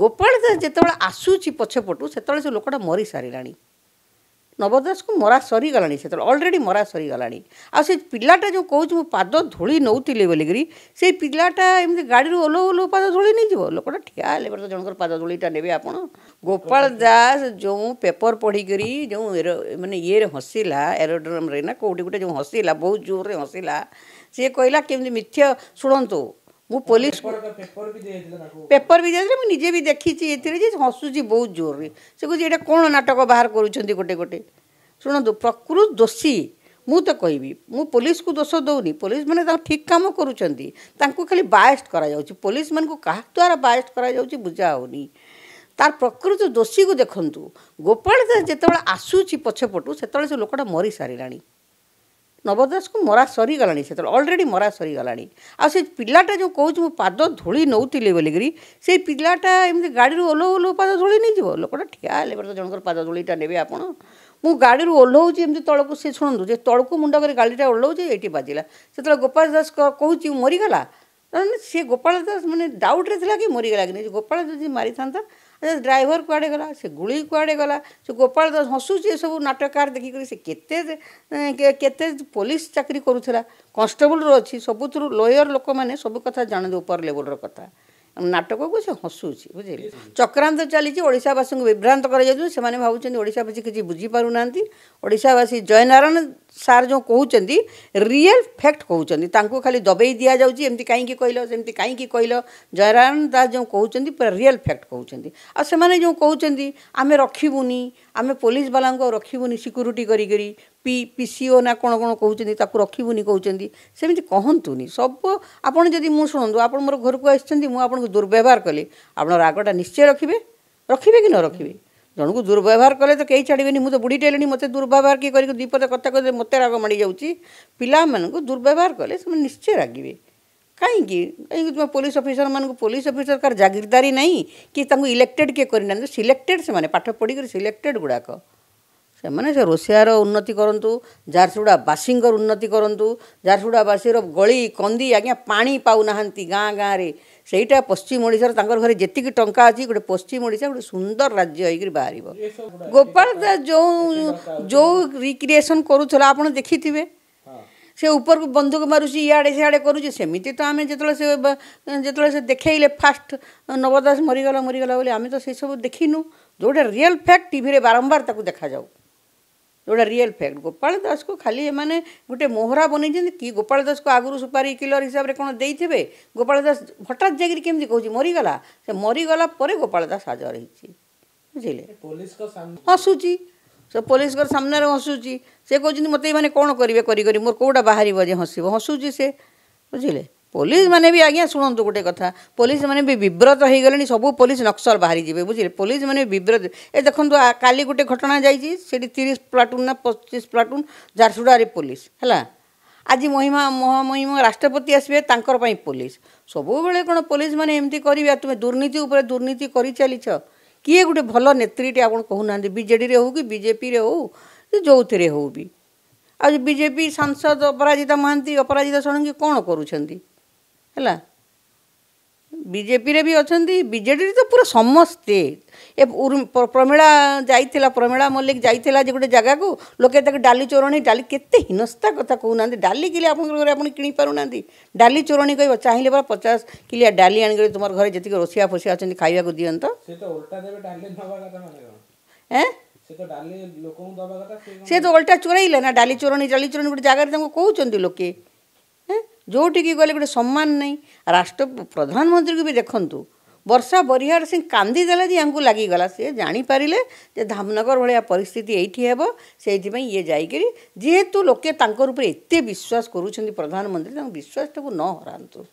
ଗୋପାଳ ଯେତେବେଳେ ଆସୁଛି ପଛପଟୁ ସେତେବେଳେ ସେ ଲୋକଟା ମରି ସାରିଲାଣି ନବ ଦାସକୁ ମରା ସରିଗଲାଣି ସେତେବେଳେ ଅଲରେଡ଼ି ମରା ସରିଗଲାଣି ଆଉ ସେ ପିଲାଟା ଯେଉଁ କହୁଛି ମୁଁ ପାଦ ଧୂଳି ନେଉଥିଲି ବୋଲିକିରି ସେଇ ପିଲାଟା ଏମିତି ଗାଡ଼ିରୁ ଓହ୍ଲଉ ଓହ୍ଲଉ ପାଦ ଧୂଳି ନେଇଯିବ ଲୋକଟା ଠିଆ ହେଲେ ବର୍ଷ ଜଣଙ୍କର ପାଦ ଧୂଳିଟା ନେବେ ଆପଣ ଗୋପାଳ ଦାସ ଯେଉଁ ପେପର ପଢ଼ିକରି ଯେଉଁ ମାନେ ଇଏରେ ହସିଲା ଏରୋଡ୍ରମ୍ରେ ନା କେଉଁଠି ଗୋଟେ ଯେଉଁ ହସିଲା ବହୁତ ଜୋରରେ ହସିଲା ସିଏ କହିଲା କେମିତି ମିଥ୍ୟା ଶୁଣନ୍ତୁ ମୁଁ ପୋଲିସ ପେପର ବି ଦେଇଥିଲେ ମୁଁ ନିଜେ ବି ଦେଖିଛି ଏଥିରେ ଯେ ହସୁଛି ବହୁତ ଜୋରରେ ସେ କହୁଛି ଏଇଟା କ'ଣ ନାଟକ ବାହାର କରୁଛନ୍ତି ଗୋଟେ ଗୋଟେ ଶୁଣନ୍ତୁ ପ୍ରକୃତ ଦୋଷୀ ମୁଁ ତ କହିବି ମୁଁ ପୋଲିସକୁ ଦୋଷ ଦେଉନି ପୋଲିସମାନେ ତାଙ୍କ ଠିକ୍ କାମ କରୁଛନ୍ତି ତାଙ୍କୁ ଖାଲି ବାଏଷ୍ଟ କରାଯାଉଛି ପୋଲିସମାନଙ୍କୁ କାହା ଦ୍ୱାରା ବାଏଷ୍ଟ କରାଯାଉଛି ବୁଝା ହେଉନି ତାର ପ୍ରକୃତ ଦୋଷୀକୁ ଦେଖନ୍ତୁ ଗୋପାଳ ଯେତେବେଳେ ଆସୁଛି ପଛପଟୁ ସେତେବେଳେ ସେ ଲୋକଟା ମରି ସାରିଲାଣି ନବଦାସକୁ ମରା ସରିଗଲାଣି ସେତେବେଳେ ଅଲରେଡ଼ି ମରା ସରିଗଲାଣି ଆଉ ସେ ପିଲାଟା ଯେଉଁ କହୁଛି ମୁଁ ପାଦ ଧୂଳି ନେଉଥିଲି ବୋଲିକିରି ସେଇ ପିଲାଟା ଏମିତି ଗାଡ଼ିରୁ ଓହ୍ଲଉ ଓହ୍ଲଉ ପାଦ ଧୂଳି ନେଇଯିବ ଲୋକଟା ଠିଆ ହେଲେ ତ ଜଣଙ୍କର ପାଦ ଧୂଳିଟା ନେବେ ଆପଣ ମୁଁ ଗାଡ଼ିରୁ ଓହ୍ଲଉଛି ଏମିତି ତଳକୁ ସେ ଶୁଣନ୍ତୁ ଯେ ତଳକୁ ମୁଣ୍ଡ କରି ଗାଡ଼ିଟା ଓହ୍ଲଉଛି ଏଇଠି ବାଜିଲା ସେତେବେଳେ ଗୋପାଳ ଦାସ କହୁଛି ମରିଗଲା ତାମାନେ ସିଏ ଗୋପାଳ ତ ମାନେ ଡାଉଟ୍ରେ ଥିଲା କି ମରିଗଲା କି ନାହିଁ ଗୋପାଳ ଯଦି ମାରିଥାନ୍ତା ଡ୍ରାଇଭର କୁଆଡ଼େ ଗଲା ସେ ଗୁଳି କୁଆଡ଼େ ଗଲା ସେ ଗୋପାଳ ଦାସ ହସୁଛି ଏସବୁ ନାଟକାର ଦେଖିକରି ସେ କେତେ କେତେ ପୋଲିସ ଚାକିରି କରୁଥିଲା କନଷ୍ଟେବଲରୁ ଅଛି ସବୁଥିରୁ ଲୟର ଲୋକମାନେ ସବୁ କଥା ଜାଣନ୍ତି ଉପର ଲେବୁଲ୍ର କଥା ନାଟକ ସେ ହସୁଛି ବୁଝିଲେ ଚକ୍ରାନ୍ତ ଚାଲିଛି ଓଡ଼ିଶାବାସୀଙ୍କୁ ବିଭ୍ରାନ୍ତ କରାଯାଉଛନ୍ତି ସେମାନେ ଭାବୁଛନ୍ତି ଓଡ଼ିଶାବାସୀ କିଛି ବୁଝିପାରୁନାହାନ୍ତି ଓଡ଼ିଶାବାସୀ ଜୟନାରାୟଣ ସାର୍ ଯେଉଁ କହୁଛନ୍ତି ରିଏଲ୍ ଫ୍ୟାକ୍ଟ କହୁଛନ୍ତି ତାଙ୍କୁ ଖାଲି ଦବେଇ ଦିଆଯାଉଛି ଏମିତି କାହିଁକି କହିଲ ସେମିତି କାହିଁକି କହିଲ ଜୟନାରାୟଣ ଦାସ ଯେଉଁ କହୁଛନ୍ତି ପୁରା ରିଏଲ୍ ଫ୍ୟାକ୍ଟ କହୁଛନ୍ତି ଆଉ ସେମାନେ ଯେଉଁ କହୁଛନ୍ତି ଆମେ ରଖିବୁନି ଆମେ ପୋଲିସ ବାଲାଙ୍କୁ ରଖିବୁନି ସିକ୍ୟୁରିଟି କରିକରି ପି ପି ସି ଓ ନା କ'ଣ କ'ଣ କହୁଛନ୍ତି ତାକୁ ରଖିବୁନି କହୁଛନ୍ତି ସେମିତି କହନ୍ତୁନି ସବୁ ଆପଣ ଯଦି ମୁଁ ଶୁଣନ୍ତୁ ଆପଣ ମୋର ଘରକୁ ଆସିଛନ୍ତି ମୁଁ ଆପଣଙ୍କୁ ଦୁର୍ବ୍ୟବହାର କଲି ଆପଣ ରାଗଟା ନିଶ୍ଚୟ ରଖିବେ ରଖିବେ କି ନ ରଖିବେ ଜଣକୁ ଦୁର୍ବ୍ୟବହାର କଲେ ତ କେହି ଛାଡ଼ିବେନି ମୁଁ ତ ବୁଢ଼ୀଟେ ହେଲିଣି ମୋତେ ଦୁର୍ବ୍ୟବହାର କିଏ କରିକି ଦୁଇ ପଦ କଥା କହିଲେ ମୋତେ ରାଗ ମାଡ଼ିଯାଉଛି ପିଲାମାନଙ୍କୁ ଦୁର୍ବ୍ୟବହାର କଲେ ସେମାନେ ନିଶ୍ଚୟ ରାଗିବେ କାହିଁକି କାହିଁକି ତୁମେ ପୋଲିସ ଅଫିସରମାନଙ୍କୁ ପୋଲିସ ଅଫିସର କାହାର ଜାଗିରଦାରୀ ନାହିଁ କି ତାଙ୍କୁ ଇଲେକ୍ଟେଡ଼ କିଏ କରିନାହାନ୍ତି ସିଲେକ୍ଟେଡ଼ ସେମାନେ ପାଠ ପଢ଼ିକରି ସିଲେକ୍ଟେଡ଼ ଗୁଡ଼ାକ ସେମାନେ ସେ ରୋଷିଆର ଉନ୍ନତି କରନ୍ତୁ ଝାରସୁଗୁଡ଼ାବାସୀଙ୍କର ଉନ୍ନତି କରନ୍ତୁ ଝାରସୁଗୁଡ଼ାବାସୀର ଗଳି କନ୍ଦି ଆଜ୍ଞା ପାଣି ପାଉନାହାନ୍ତି ଗାଁ ଗାଁରେ ସେଇଟା ପଶ୍ଚିମ ଓଡ଼ିଶାର ତାଙ୍କର ଘରେ ଯେତିକି ଟଙ୍କା ଅଛି ଗୋଟେ ପଶ୍ଚିମ ଓଡ଼ିଶା ଗୋଟେ ସୁନ୍ଦର ରାଜ୍ୟ ହେଇକରି ବାହାରିବ ଗୋପାଳ ଯେଉଁ ଯେଉଁ ରିକ୍ରିଏସନ୍ କରୁଥିଲା ଆପଣ ଦେଖିଥିବେ ସେ ଉପରକୁ ବନ୍ଧୁକ ମାରୁଛି ଇଆଡ଼େ ସିଆଡ଼େ କରୁଛି ସେମିତି ତ ଆମେ ଯେତେବେଳେ ସେ ଯେତେବେଳେ ସେ ଦେଖେଇଲେ ଫାଷ୍ଟ ନବଦାସ ମରିଗଲା ମରିଗଲା ବୋଲି ଆମେ ତ ସେସବୁ ଦେଖିନୁ ଯେଉଁଟା ରିଅଲ୍ ଫ୍ୟାକ୍ଟ ଟିଭିରେ ବାରମ୍ବାର ତାକୁ ଦେଖାଯାଉ ଯେଉଁଟା ରିଏଲ୍ ଫ୍ୟାକ୍ଟ ଗୋପାଳ ଦାସକୁ ଖାଲି ଏମାନେ ଗୋଟେ ମୋହରା ବନେଇଛନ୍ତି କି ଗୋପାଳ ଦାସକୁ ଆଗରୁ ସୁପାରି କିଲର ହିସାବରେ କ'ଣ ଦେଇଥିବେ ଗୋପାଳ ଦାସ ହଠାତ୍ ଯାଇକିରି କେମିତି କହୁଛି ମରିଗଲା ସେ ମରିଗଲା ପରେ ଗୋପାଳ ଦାସ ହାଜର ହେଇଛି ବୁଝିଲେ ହସୁଛି ସେ ପୋଲିସଙ୍କ ସାମ୍ନାରେ ହସୁଛି ସେ କହୁଛନ୍ତି ମୋତେ ଏମାନେ କ'ଣ କରିବେ କରି କରି ମୋର କେଉଁଟା ବାହାରିବ ଯେ ହସିବ ହସୁଛି ସେ ବୁଝିଲେ ପୋଲିସ ମାନେ ବି ଆଜ୍ଞା ଶୁଣନ୍ତୁ ଗୋଟେ କଥା ପୋଲିସ ମାନେ ବି ବିବ୍ରତ ହେଇଗଲେଣି ସବୁ ପୋଲିସ ନକ୍ସଲ ବାହାରିଯିବେ ବୁଝିଲେ ପୋଲିସ ମାନେ ବିବ୍ରତ ଏ ଦେଖନ୍ତୁ କାଲି ଗୋଟେ ଘଟଣା ଯାଇଛି ସେଠି ତିରିଶ ପ୍ଲାଟୁନ୍ ନା ପଚିଶ ପ୍ଲାଟୁନ୍ ଝାରସୁଡ଼ାରେ ପୋଲିସ ହେଲା ଆଜି ମହିମା ମହାମହିମ ରାଷ୍ଟ୍ରପତି ଆସିବେ ତାଙ୍କର ପାଇଁ ପୋଲିସ ସବୁବେଳେ କ'ଣ ପୋଲିସ ମାନେ ଏମିତି କରିବେ ତୁମେ ଦୁର୍ନୀତି ଉପରେ ଦୁର୍ନୀତି କରିଚାଲିଛ କିଏ ଗୋଟେ ଭଲ ନେତ୍ରୀଟେ ଆପଣ କହୁନାହାନ୍ତି ବିଜେଡ଼ିରେ ହଉ କି ବିଜେପିରେ ହଉ ଯେଉଁଥିରେ ହଉ ବି ଆଉ ବିଜେପି ସାଂସଦ ଅପରାଜିତା ମହାନ୍ତି ଅପରାଜିତା ଷଡ଼ଙ୍ଗୀ କ'ଣ କରୁଛନ୍ତି ହେଲା ବିଜେପିରେ ବି ଅଛନ୍ତି ବିଜେଡ଼ିରେ ତ ପୁରା ସମସ୍ତେ ଏ ପ୍ରମିଳା ଯାଇଥିଲା ପ୍ରମିଳା ମଲ୍ଲିକ ଯାଇଥିଲା ଯେ ଗୋଟେ ଜାଗାକୁ ଲୋକେ ତାକୁ ଡାଲି ଚୋରଣୀ ଡାଲି କେତେ ହୀନସ୍ତା କଥା କହୁନାହାନ୍ତି ଡାଲି କିଲେ ଆପଣଙ୍କ ଘରେ ଆପଣ କିଣିପାରୁନାହାନ୍ତି ଡାଲି ଚୋରଣୀ କହିବ ଚାହିଁଲେ ପରା ପଚାଶ କିଲିଆ ଡାଲି ଆଣିକରି ତୁମର ଘରେ ଯେତିକି ରୋଷିଆ ଫୋଷିଆ ଅଛନ୍ତି ଖାଇବାକୁ ଦିଅନ୍ତ ଏଁ ସେ ତ ଓଲଟା ଚୋରାଇଲେ ନା ଡାଲି ଚୋରଣୀ ଡାଲି ଚୋରଣୀ ଗୋଟେ ଜାଗାରେ ତାଙ୍କୁ କହୁଛନ୍ତି ଲୋକେ ଯେଉଁଠିକି ଗଲେ ଗୋଟେ ସମ୍ମାନ ନାହିଁ ରାଷ୍ଟ୍ର ପ୍ରଧାନମନ୍ତ୍ରୀକୁ ବି ଦେଖନ୍ତୁ ବର୍ଷା ବରିହାର ସିଂ କାନ୍ଦିଦେଲା ଯେ ୟାଙ୍କୁ ଲାଗିଗଲା ସିଏ ଜାଣିପାରିଲେ ଯେ ଧାମନଗର ଭଳିଆ ପରିସ୍ଥିତି ଏଇଠି ହେବ ସେଇଥିପାଇଁ ଇଏ ଯାଇକରି ଯେହେତୁ ଲୋକେ ତାଙ୍କର ଉପରେ ଏତେ ବିଶ୍ୱାସ କରୁଛନ୍ତି ପ୍ରଧାନମନ୍ତ୍ରୀ ତାଙ୍କୁ ବିଶ୍ୱାସଟାକୁ ନ ହରାନ୍ତୁ